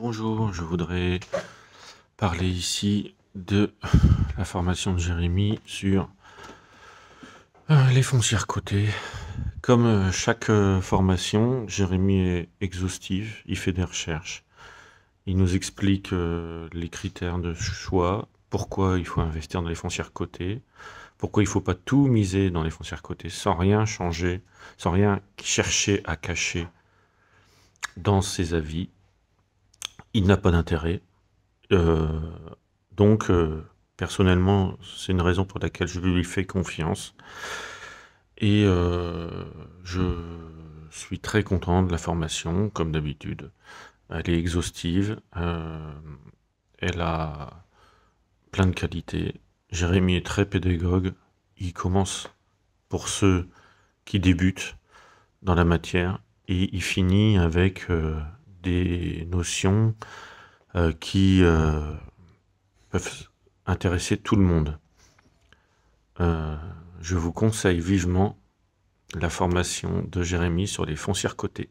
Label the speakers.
Speaker 1: Bonjour, je voudrais parler ici de la formation de Jérémy sur
Speaker 2: euh, les foncières
Speaker 1: cotées. Comme euh, chaque euh, formation, Jérémy est exhaustif, il fait des recherches. Il nous explique les critères de choix, pourquoi il faut investir dans les foncières cotées, pourquoi il ne faut pas tout miser dans les foncières cotées sans rien changer, sans rien chercher à cacher dans ses avis il n'a pas d'intérêt. Euh, donc, euh, personnellement, c'est une raison pour laquelle je lui fais confiance. Et euh, je suis très content de la formation, comme d'habitude. Elle est exhaustive. elle a plein de qualités. Jérémy est très pédagogue. Il commence pour ceux qui débutent dans la matière et il finit avec notions euh, qui euh, peuvent intéresser tout le monde. Euh, je vous conseille vivement la formation de Jérémy sur les foncières cotées.